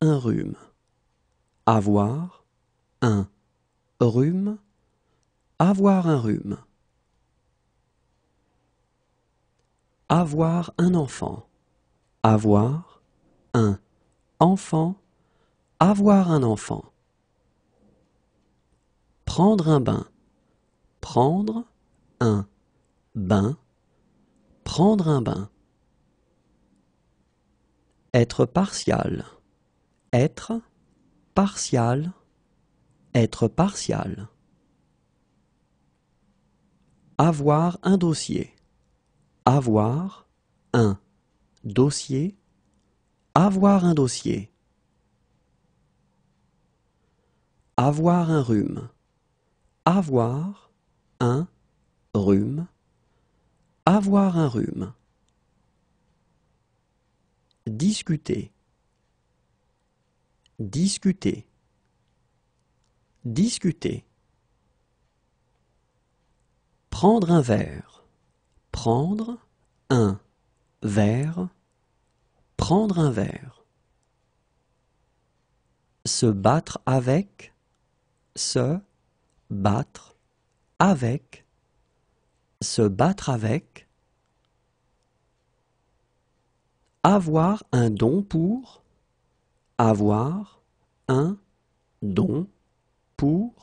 un rhume. Avoir un rhume. Avoir un rhume. Avoir un enfant. Avoir un enfant. Avoir un enfant. Prendre un bain. Prendre un bain. Prendre un bain. Être partial. Être, partial, être partial. Avoir un dossier. Avoir un dossier. Avoir un dossier. Avoir un rhume. Avoir un rhume. Avoir un rhume. Discuter Discuter Discuter Prendre un verre Prendre un verre Prendre un verre Se battre avec Se battre avec Se battre avec avoir un don pour avoir un don pour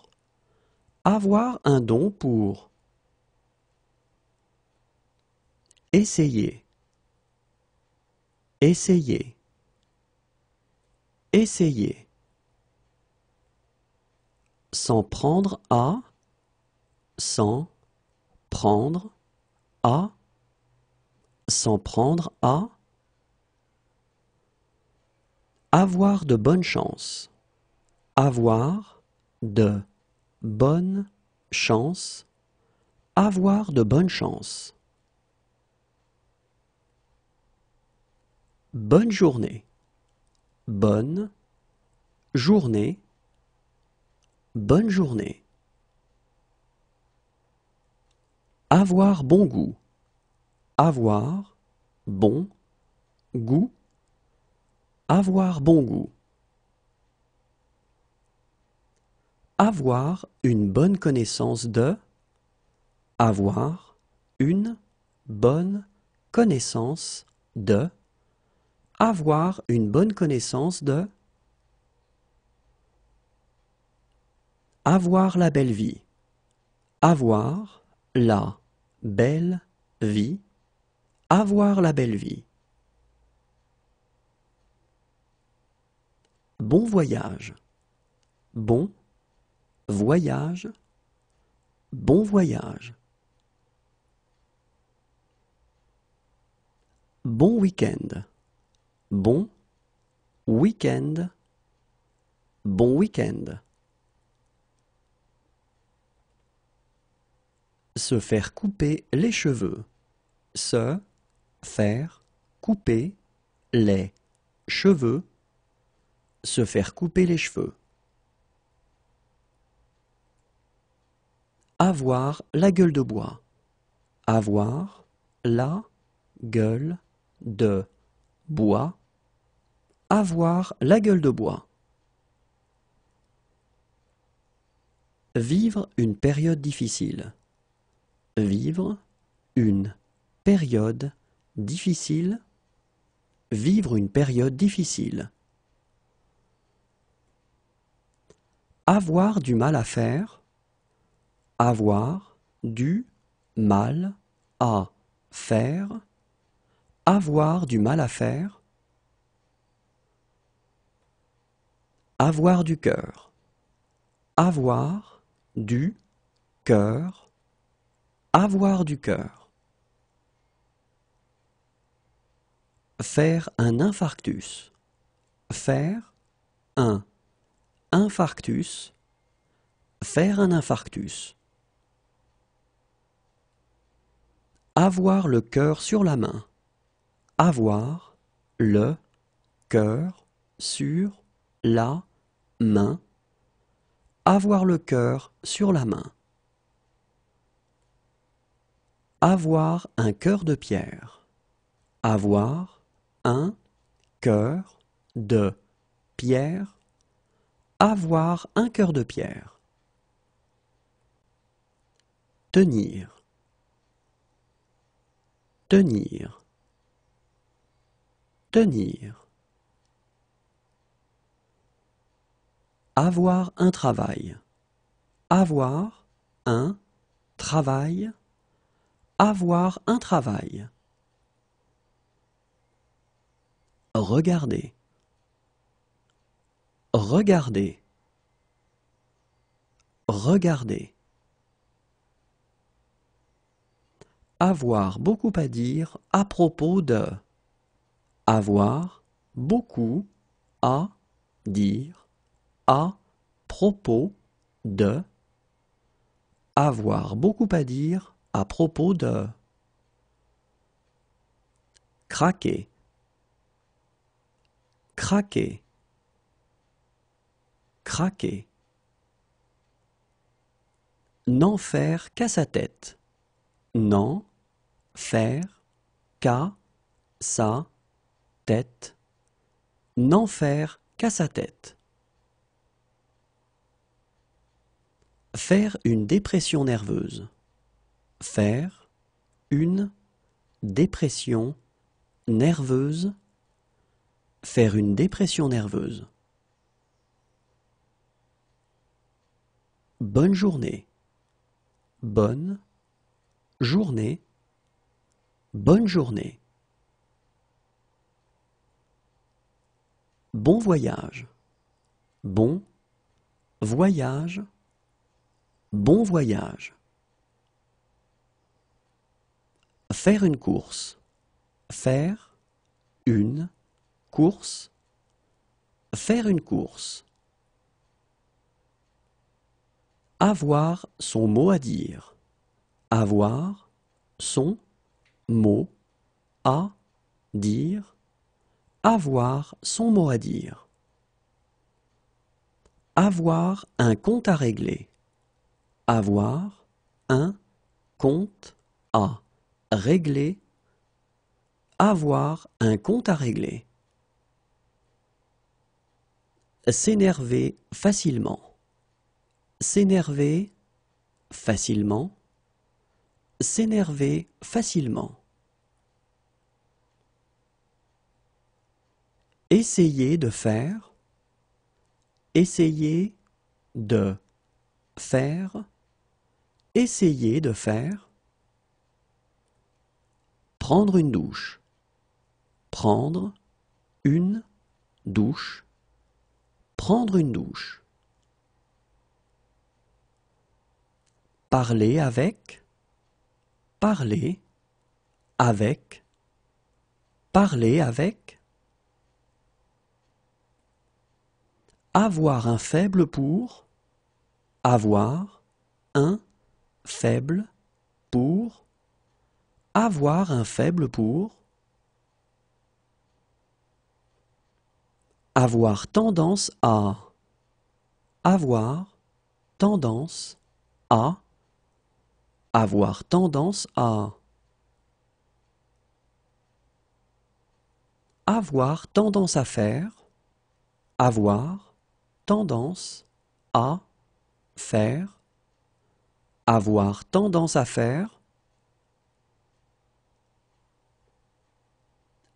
avoir un don pour essayer essayer essayer s'en prendre à s'en prendre à s'en prendre à avoir de bonnes chances. Avoir de bonnes chance Avoir de bonnes chances. Bonne journée. Bonne journée. Bonne journée. Avoir bon goût. Avoir bon goût. Avoir bon goût. Avoir une bonne connaissance de. Avoir une bonne connaissance de. Avoir une bonne connaissance de. Avoir la belle vie. Avoir la belle vie. Avoir la belle vie. Bon voyage. Bon. Voyage. Bon voyage. Bon week-end. Bon week-end. Bon week-end. Se faire couper les cheveux. Se faire couper les cheveux se faire couper les cheveux. Avoir la gueule de bois. Avoir la gueule de bois. Avoir la gueule de bois. Vivre une période difficile. Vivre une période difficile. Vivre une période difficile. Avoir du mal à faire. Avoir du mal à faire. Avoir du mal à faire. Avoir du cœur. Avoir du cœur. Avoir du cœur. Faire un infarctus. Faire un Infarctus. Faire un infarctus. Avoir le cœur sur la main. Avoir le cœur sur la main. Avoir le cœur sur la main. Avoir un cœur de pierre. Avoir un cœur de pierre avoir un cœur de pierre. Tenir. Tenir. Tenir. Avoir un travail. Avoir un travail. Avoir un travail. Regarder. Regardez. Regardez. Avoir beaucoup à dire à propos de. Avoir beaucoup à dire à propos de. Avoir beaucoup à dire à propos de. Craquer. Craquer craquer. N'en faire qu'à sa tête. N'en faire qu'à sa tête. N'en faire qu'à sa tête. Faire une dépression nerveuse. Faire une dépression nerveuse. Faire une dépression nerveuse. Bonne journée. Bonne journée. Bonne journée. Bon voyage. Bon voyage. Bon voyage. Faire une course. Faire une course. Faire une course. Avoir son mot à dire. Avoir son mot à dire. Avoir son mot à dire. Avoir un compte à régler. Avoir un compte à régler. Avoir un compte à régler. S'énerver facilement. S'énerver facilement. S'énerver facilement. Essayer de faire. Essayer de faire. Essayer de faire. Prendre une douche. Prendre une douche. Prendre une douche. parler avec, parler avec, parler avec, avoir un faible pour, avoir un faible pour, avoir un faible pour, avoir tendance à, avoir tendance à, avoir tendance à avoir tendance à faire avoir tendance à faire avoir tendance à faire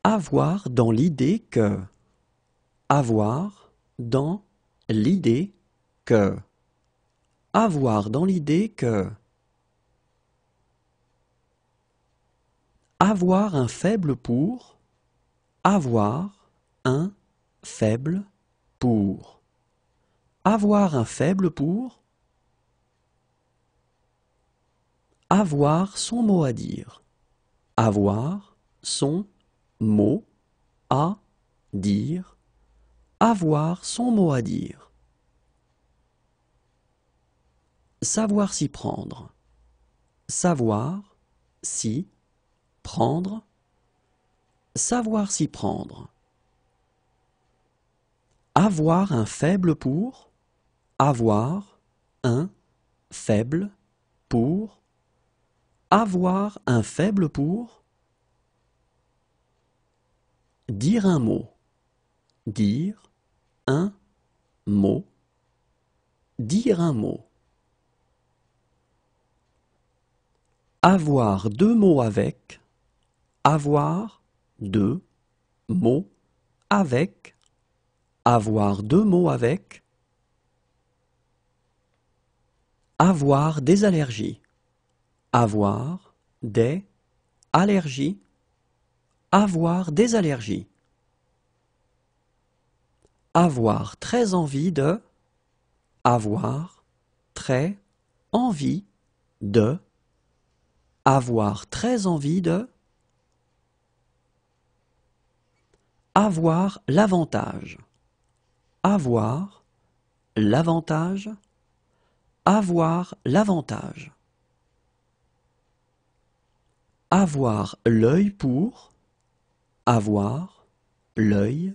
avoir dans l'idée que avoir dans l'idée que avoir dans l'idée que Avoir un faible pour. Avoir un faible pour. Avoir un faible pour. Avoir son mot à dire. Avoir son mot à dire. Avoir son mot à dire. Savoir s'y prendre. Savoir s'y Prendre. Savoir s'y prendre. Avoir un faible pour. Avoir un faible pour. Avoir un faible pour. Dire un mot. Dire un mot. Dire un mot. Avoir deux mots avec avoir deux mots avec avoir deux mots avec avoir des allergies avoir des allergies avoir des allergies avoir très envie de avoir très envie de avoir très envie de Avoir l'avantage Avoir l'avantage Avoir l'avantage Avoir l'œil pour Avoir l'œil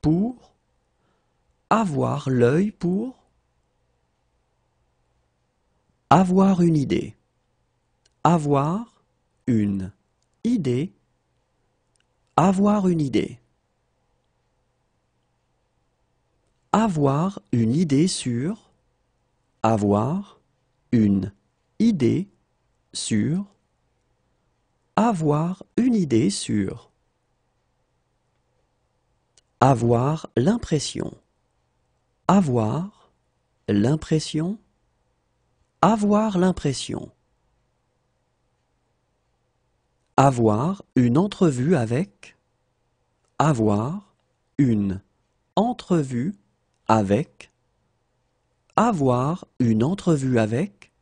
pour Avoir l'œil pour Avoir une idée. Avoir une idée. Avoir une idée. avoir une idée sur avoir une idée sur avoir une idée sur avoir l'impression avoir l'impression avoir l'impression avoir une entrevue avec avoir une entrevue avec, avoir une entrevue avec,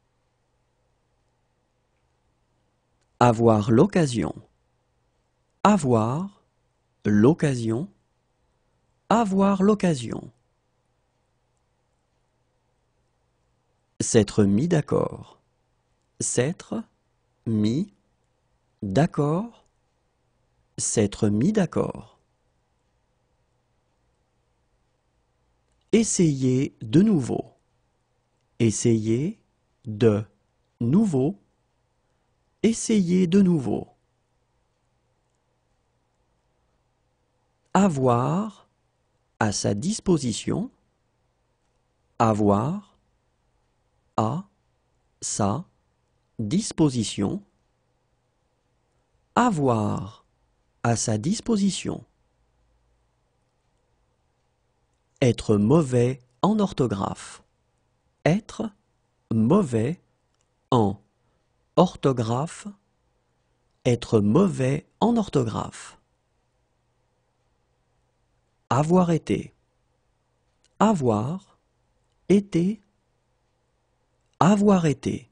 avoir l'occasion, avoir l'occasion, avoir l'occasion. S'être mis d'accord, s'être mis d'accord, s'être mis d'accord. Essayer de nouveau. Essayez de nouveau. essayer de nouveau. Avoir à sa disposition. Avoir à sa disposition. Avoir à sa disposition. Être mauvais en orthographe. Être mauvais en orthographe. Être mauvais en orthographe. Avoir été. Avoir été. Avoir été.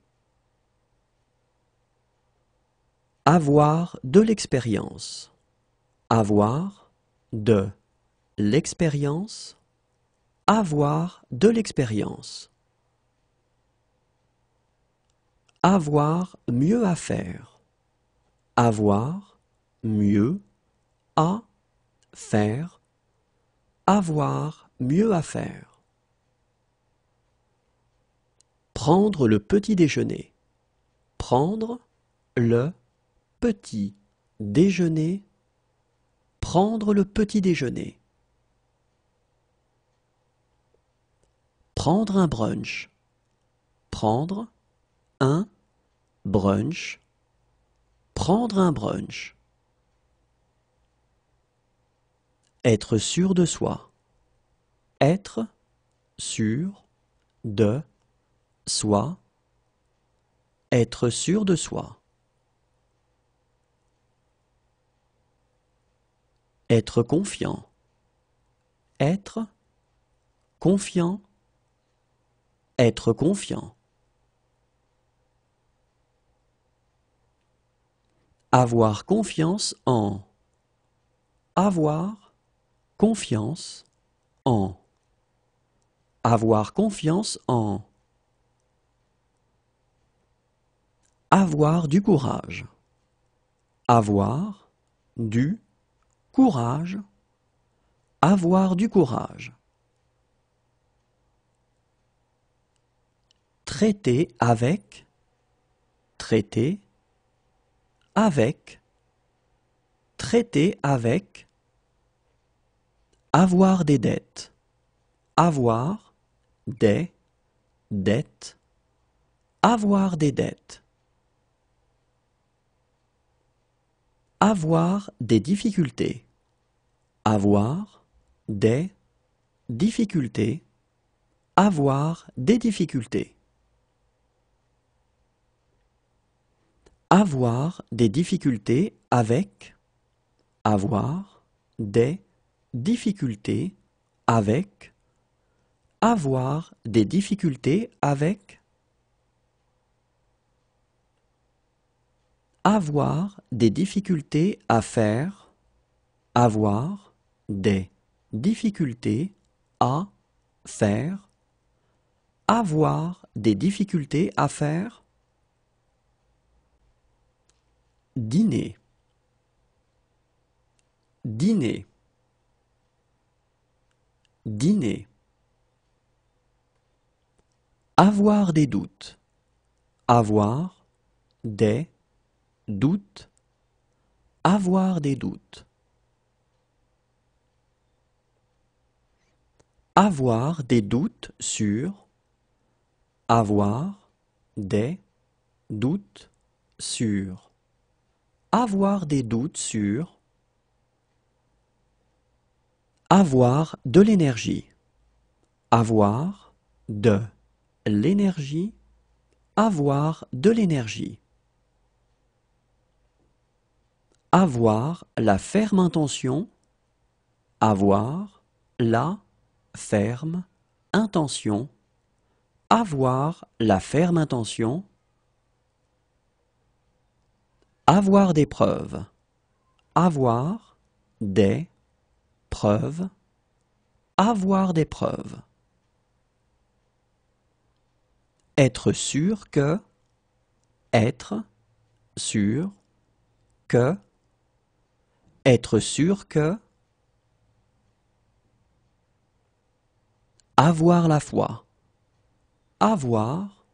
Avoir de l'expérience. Avoir de l'expérience. Avoir de l'expérience. Avoir mieux à faire. Avoir mieux à faire. Avoir mieux à faire. Prendre le petit déjeuner. Prendre le petit déjeuner. Prendre le petit déjeuner. Prendre un brunch. Prendre un brunch. Prendre un brunch. Être sûr de soi. Être sûr de soi. Être sûr de soi. Être confiant. Être confiant. Être confiant. Avoir confiance en. Avoir confiance en. Avoir confiance en. Avoir du courage. Avoir du courage. Avoir du courage. traiter avec, traiter avec, traiter avec, avoir des dettes, avoir des dettes, avoir des dettes, avoir des difficultés, avoir des difficultés, avoir des difficultés. avoir des difficultés avec, avoir des difficultés avec, avoir des difficultés avec, avoir des difficultés à faire, avoir des difficultés à faire, avoir des difficultés à faire, Dîner dîner dîner avoir des doutes avoir des doutes avoir des doutes avoir des doutes sur avoir des doutes sur avoir des doutes sur avoir de l'énergie avoir de l'énergie avoir de l'énergie avoir la ferme intention avoir la ferme intention avoir la ferme intention avoir des preuves. Avoir des preuves. Avoir des preuves. Être sûr que. Être sûr que. Être sûr que. Avoir la foi. Avoir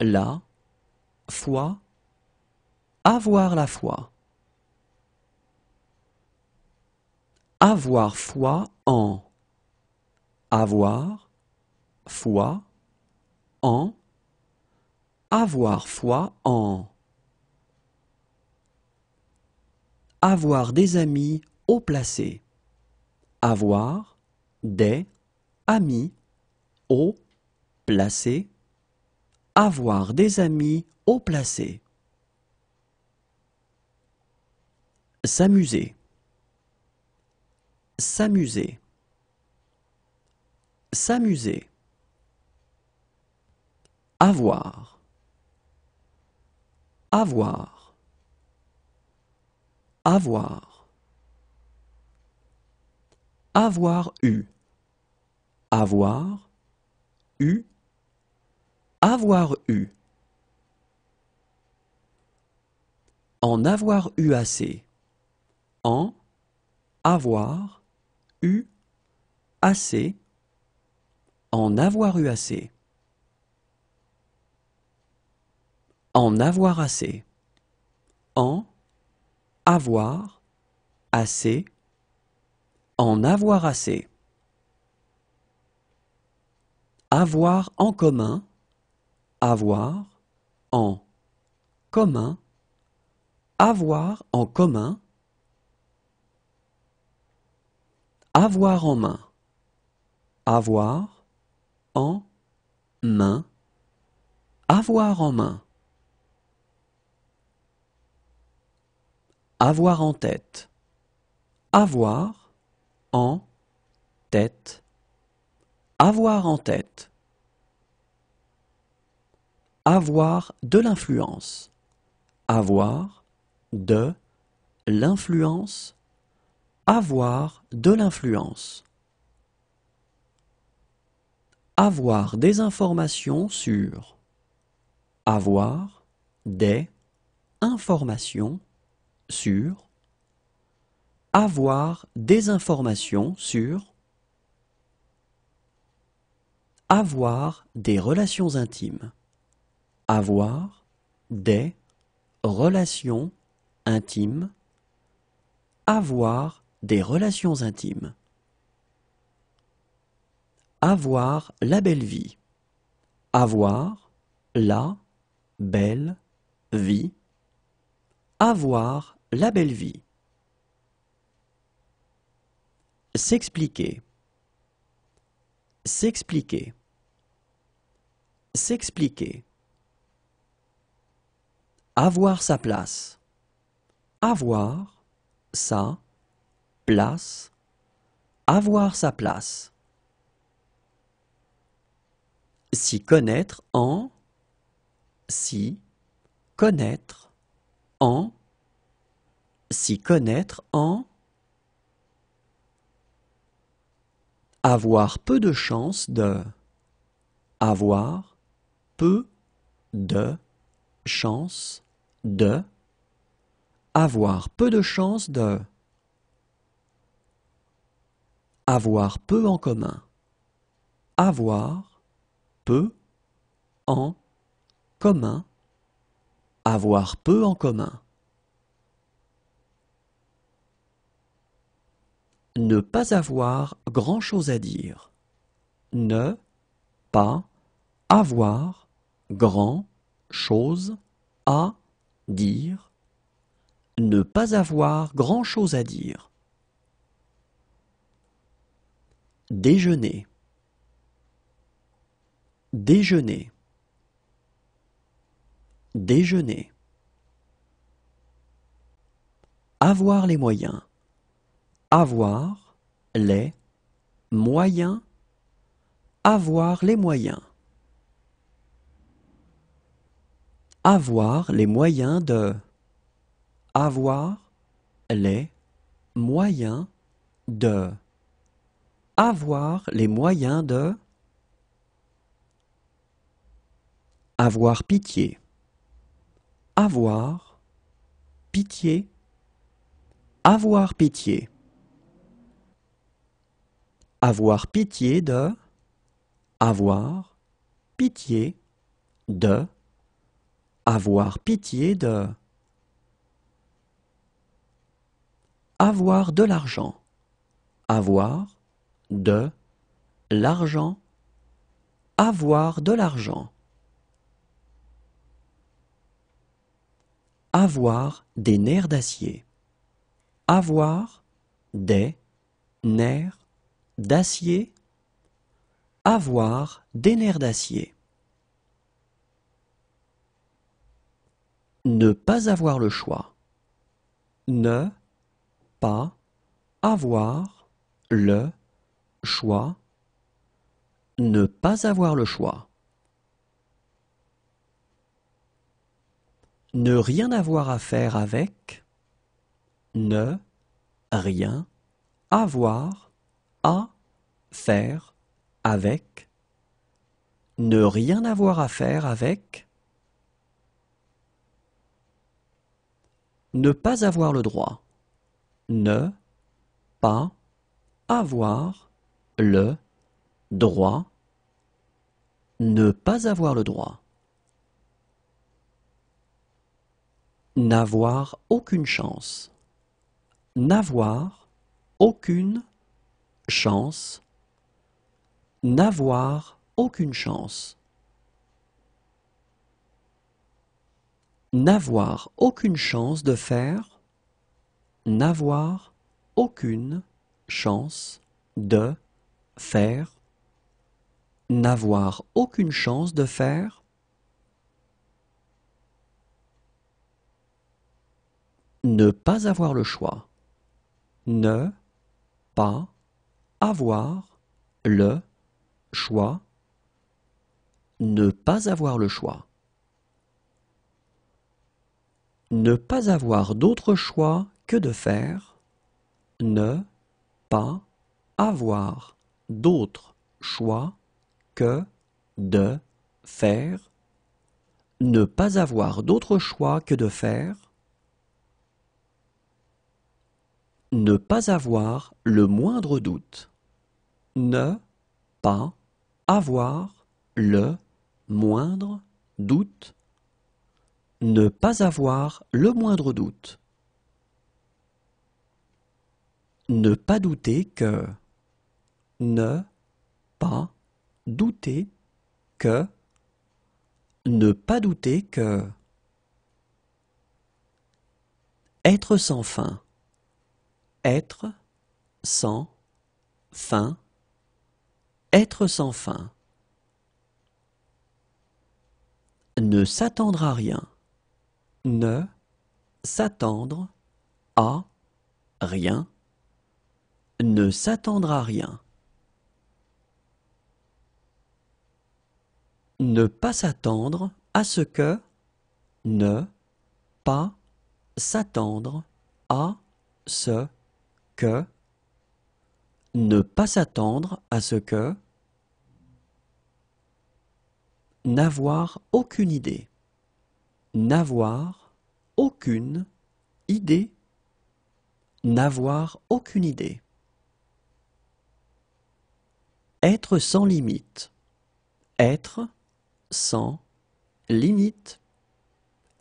la foi avoir la foi. Avoir foi en. Avoir foi en. Avoir foi en. Avoir des amis haut placés. Avoir des amis haut placés. Avoir des amis haut placés. S'amuser s'amuser s'amuser avoir avoir avoir avoir eu avoir eu avoir eu en avoir eu assez en avoir eu assez en avoir eu assez en avoir assez en avoir assez en avoir assez avoir en commun avoir en commun avoir en commun Avoir en main, avoir, en, main, avoir en main. Avoir en tête, avoir, en, tête, avoir en tête. Avoir de l'influence, avoir, de, l'influence avoir de l'influence. Avoir des informations sur. Avoir des informations sur. Avoir des informations sur. Avoir des relations intimes. Avoir des relations intimes. Avoir des relations intimes. Avoir la belle vie. Avoir la belle vie. Avoir la belle vie. S'expliquer. S'expliquer. S'expliquer. Avoir sa place. Avoir ça place, avoir sa place. S'y connaître en, s'y connaître en, s'y connaître en, avoir peu de chance de, avoir peu de chance de, avoir peu de chance de. Avoir peu en commun. Avoir peu en commun. Avoir peu en commun. Ne pas avoir grand-chose à dire. Ne pas avoir grand-chose à dire. Ne pas avoir grand-chose à dire. Déjeuner Déjeuner Déjeuner Avoir les moyens Avoir les moyens Avoir les moyens Avoir les moyens de Avoir les moyens de avoir les moyens de avoir pitié, avoir pitié, avoir pitié, avoir pitié de avoir pitié de avoir pitié de avoir de l'argent avoir de l'argent, avoir de l'argent, avoir des nerfs d'acier, avoir des nerfs d'acier, avoir des nerfs d'acier. Ne pas avoir le choix. Ne pas avoir le Choix Ne pas avoir le choix. Ne rien avoir à faire avec. Ne rien avoir à faire avec. Ne rien avoir à faire avec. Ne pas avoir le droit. Ne pas avoir le droit ne pas avoir le droit n'avoir aucune chance n'avoir aucune chance n'avoir aucune chance n'avoir aucune chance de faire n'avoir aucune chance de faire, n'avoir aucune chance de faire, ne pas avoir le choix, ne pas avoir le choix, ne pas avoir le choix, ne pas avoir d'autre choix que de faire, ne pas avoir d'autres choix que de faire ne pas avoir d'autre choix que de faire ne pas avoir le moindre doute ne pas avoir le moindre doute ne pas avoir le moindre doute ne pas douter que ne pas douter que ne pas douter que être sans fin être sans fin être sans fin ne s'attendre à rien ne s'attendre à rien ne s'attendre à rien Ne pas s'attendre à ce que. Ne pas s'attendre à ce que. Ne pas s'attendre à ce que. N'avoir aucune idée. N'avoir aucune idée. N'avoir aucune idée. Être sans limite. Être sans limite.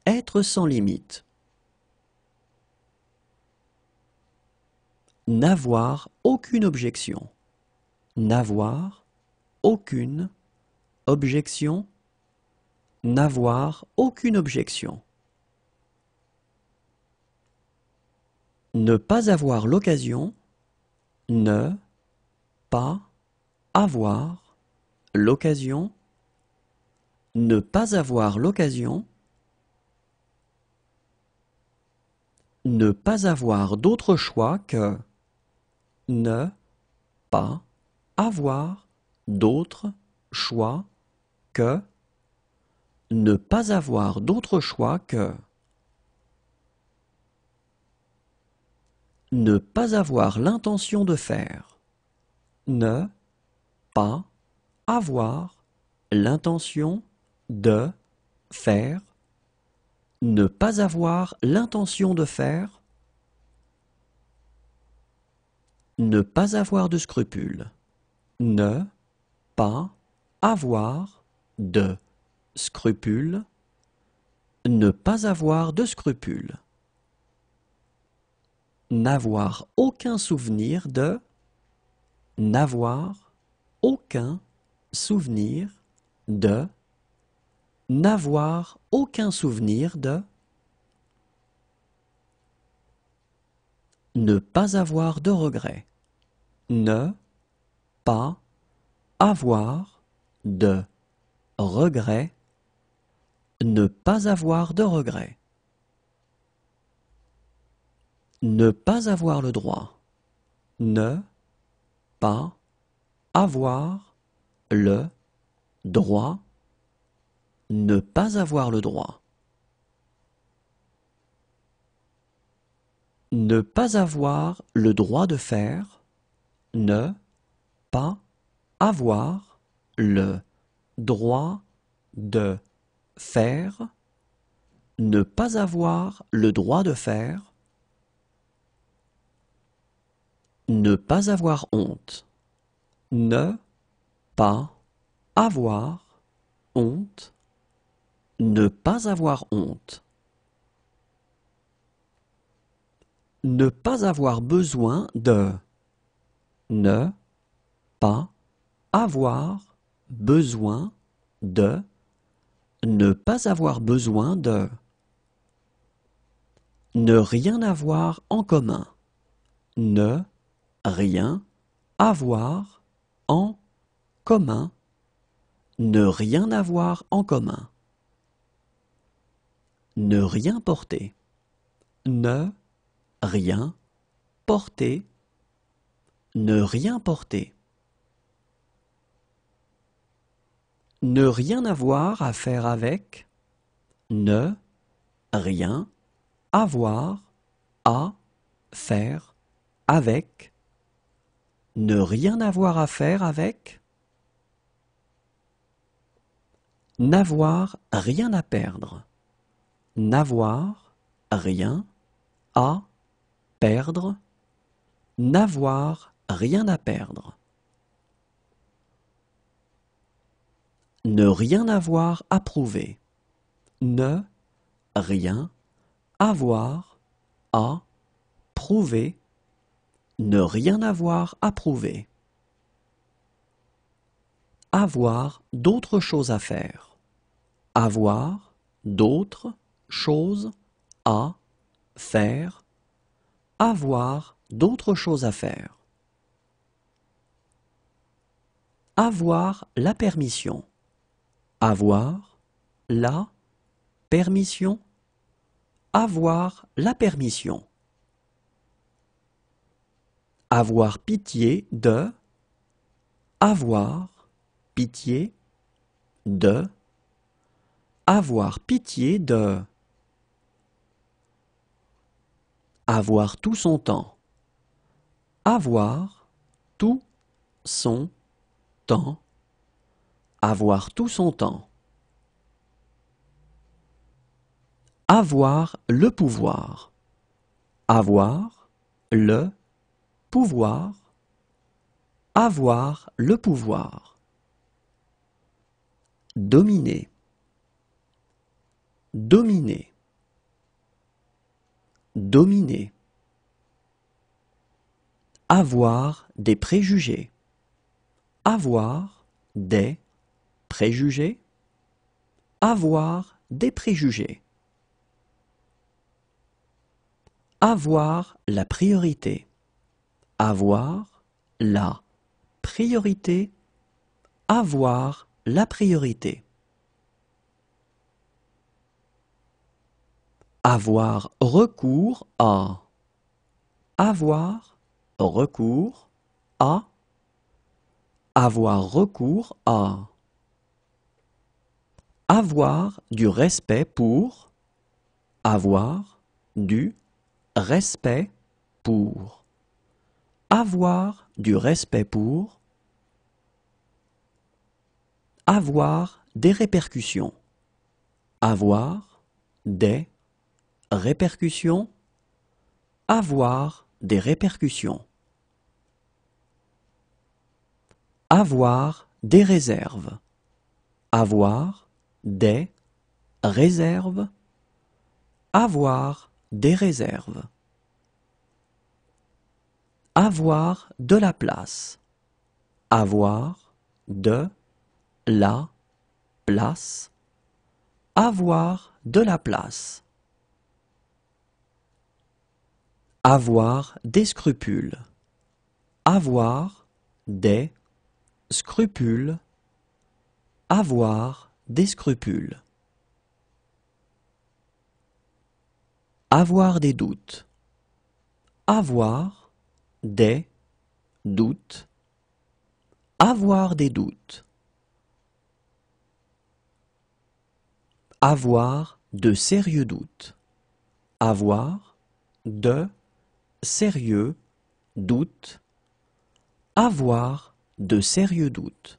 Être sans limite. N'avoir aucune objection. N'avoir aucune objection. N'avoir aucune objection. Ne pas avoir l'occasion. Ne pas avoir l'occasion ne pas avoir l'occasion. Ne pas avoir d'autre choix que. Ne pas avoir d'autre choix que. Ne pas avoir d'autre choix que. Ne pas avoir l'intention de faire. Ne pas avoir l'intention de faire, ne pas avoir l'intention de faire, ne pas avoir de scrupules, ne pas avoir de scrupules, ne pas avoir de scrupules, n'avoir aucun souvenir de, n'avoir aucun souvenir de N'avoir aucun souvenir de. Ne pas avoir de regret. Ne pas avoir de regrets. Ne pas avoir de regrets. Ne pas avoir le droit. Ne pas avoir le droit ne pas avoir le droit. Ne pas avoir le droit de faire. Ne pas avoir le droit de faire. Ne pas avoir le droit de faire. Ne pas avoir honte. Ne pas avoir honte. Ne pas avoir honte. Ne pas avoir besoin de. Ne pas avoir besoin de. Ne pas avoir besoin de. Ne rien avoir en commun. Ne rien avoir en commun. Ne rien avoir en commun. Ne rien porter. Ne rien porter. Ne rien porter. Ne rien avoir à faire avec. Ne rien avoir à faire avec. Ne rien avoir à faire avec. N'avoir rien à perdre n'avoir rien à perdre, n'avoir rien à perdre. Ne rien avoir à prouver. Ne rien avoir à prouver. Ne rien avoir à prouver. Avoir d'autres choses à faire. Avoir d'autres chose, à, faire, avoir d'autres choses à faire. Avoir la permission. Avoir la permission. Avoir la permission. Avoir pitié de. Avoir pitié de. Avoir pitié de. Avoir tout son temps. Avoir tout son temps. Avoir tout son temps. Avoir le pouvoir. Avoir le pouvoir. Avoir le pouvoir. Dominer. Dominer. Dominer avoir des préjugés. Avoir des préjugés. Avoir des préjugés. Avoir la priorité. Avoir la priorité. Avoir la priorité. Avoir recours à. Avoir recours à. Avoir recours à. Avoir du respect pour. Avoir du respect pour. Avoir du respect pour. Avoir des répercussions. Avoir des répercussions Avoir des répercussions. Avoir des réserves. Avoir des réserves. Avoir des réserves. Avoir de la place. Avoir de la place. Avoir de la place. Avoir des scrupules. Avoir des scrupules. Avoir des scrupules. Avoir des doutes. Avoir des doutes. Avoir des doutes. Avoir de sérieux doutes. Avoir de sérieux, doute, avoir de sérieux doutes.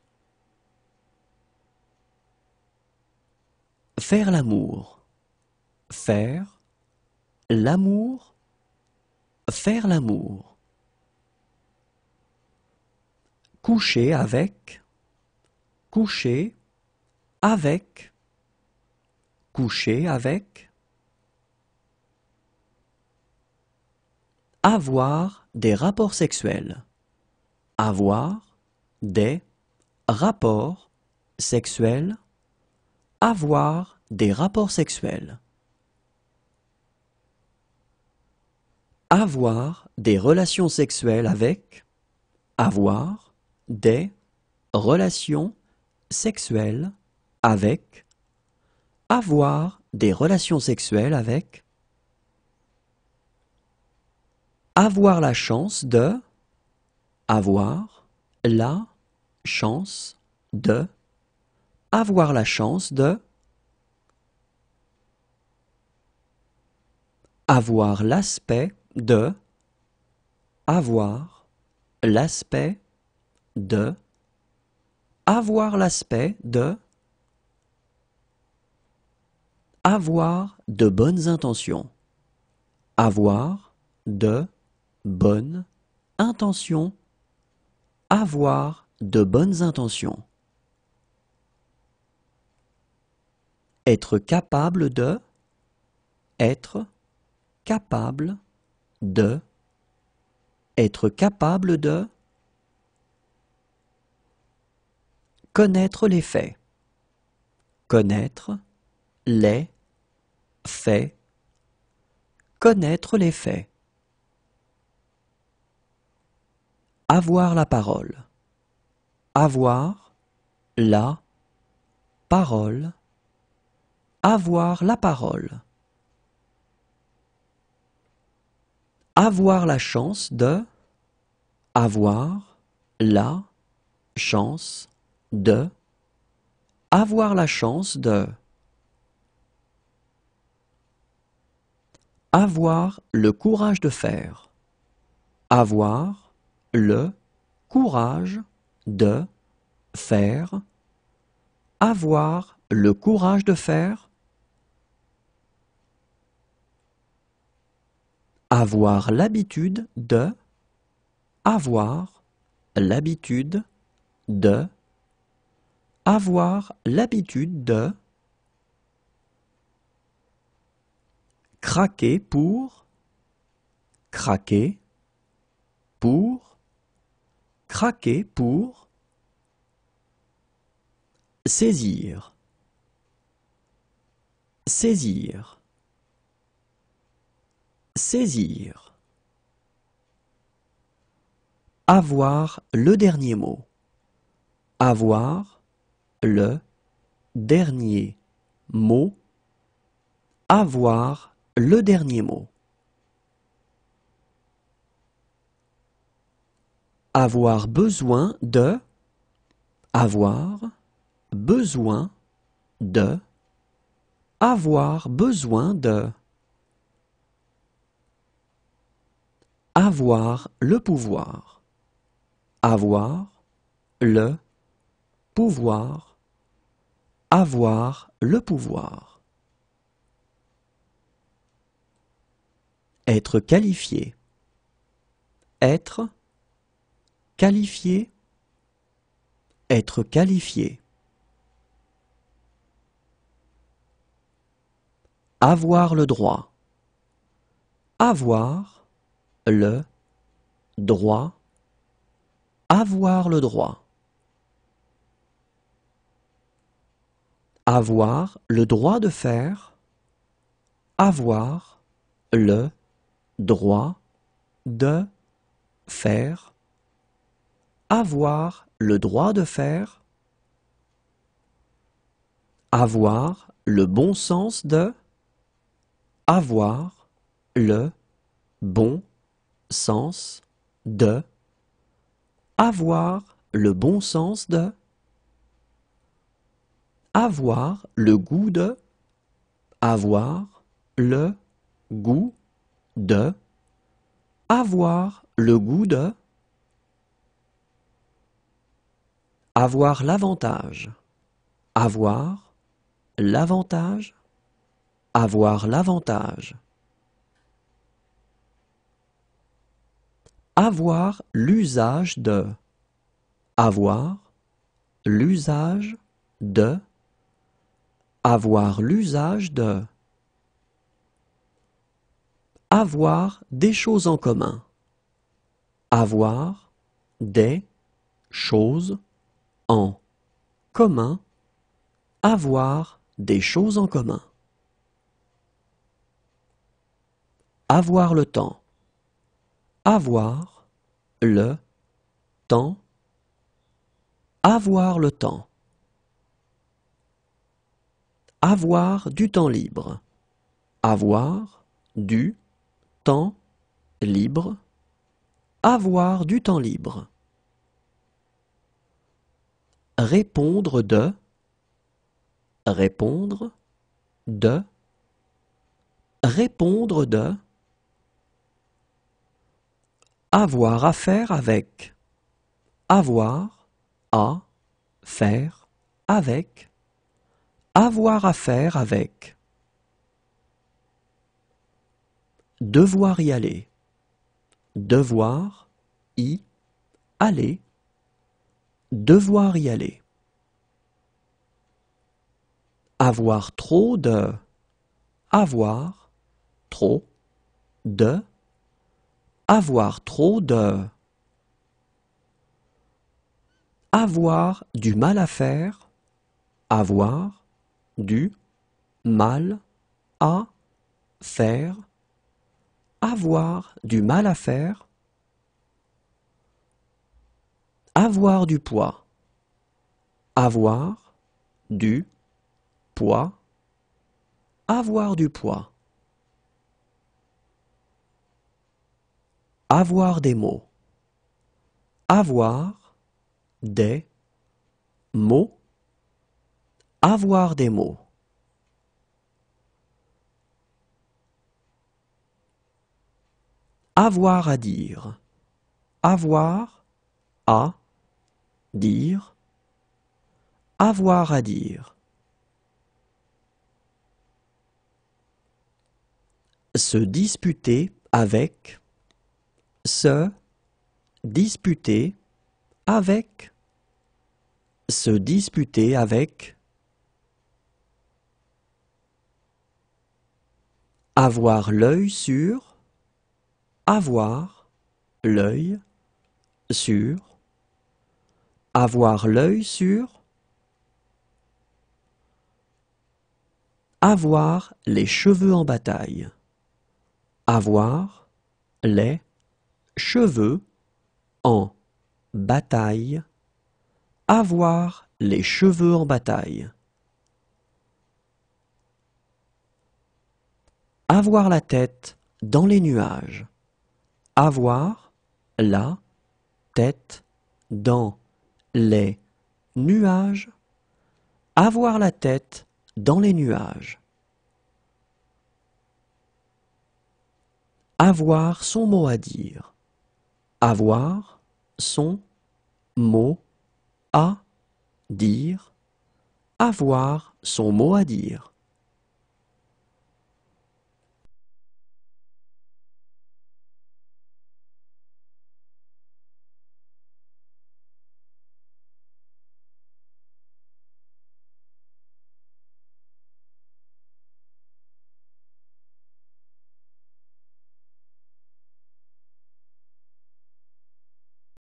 Faire l'amour. Faire l'amour. Faire l'amour. Coucher avec. Coucher avec. Coucher avec Avoir des rapports sexuels. Avoir des rapports sexuels. Avoir des rapports sexuels. Avoir des relations sexuelles avec. Avoir des relations sexuelles avec. Avoir des relations sexuelles avec avoir la chance de avoir la chance de avoir la chance de avoir l'aspect de avoir l'aspect de avoir l'aspect de avoir de bonnes intentions avoir de bonne, intention, avoir de bonnes intentions. Être capable de, être capable de, être capable de, connaître les faits, connaître les faits, connaître les faits. Avoir la parole. Avoir la parole. Avoir la parole. Avoir la chance de. Avoir la chance de. Avoir la chance de. Avoir le courage de faire. Avoir le courage de faire avoir le courage de faire avoir l'habitude de avoir l'habitude de avoir l'habitude de craquer pour craquer pour Craquer pour Saisir Saisir Saisir Avoir le dernier mot Avoir le dernier mot Avoir le dernier mot avoir besoin de avoir besoin de avoir besoin de avoir le pouvoir avoir le pouvoir avoir le pouvoir être qualifié être Qualifié Être qualifié. Avoir le droit. Avoir le droit. Avoir le droit. Avoir le droit de faire. Avoir le droit de faire avoir le droit de faire avoir le bon sens de avoir le bon sens de avoir le bon sens de avoir le goût de avoir le goût de avoir le goût de Avoir l'avantage, avoir, l'avantage, avoir l'avantage. Avoir l'usage de, avoir, l'usage de, avoir l'usage de. Avoir des choses en commun. Avoir des choses en commun, avoir des choses en commun. Avoir le temps. Avoir le temps. Avoir le temps. Avoir du temps libre. Avoir du temps libre. Avoir du temps libre. Répondre de répondre de répondre de avoir affaire avec avoir à faire avec avoir affaire avec devoir y aller devoir y aller Devoir y aller. Avoir trop de. Avoir trop de. Avoir trop de. Avoir du mal à faire. Avoir du mal à faire. Avoir du mal à faire avoir du poids. Avoir du poids. Avoir du poids. Avoir des mots. Avoir des mots. Avoir des mots. Avoir à dire. Avoir à dire, avoir à dire. Se disputer avec, se disputer avec, se disputer avec, avoir l'œil sur, avoir l'œil sur, avoir l'œil sur. Avoir les cheveux en bataille. Avoir les cheveux en bataille. Avoir les cheveux en bataille. Avoir la tête dans les nuages. Avoir la tête dans les nuages, avoir la tête dans les nuages. Avoir son mot à dire. Avoir son mot à dire. Avoir son mot à dire.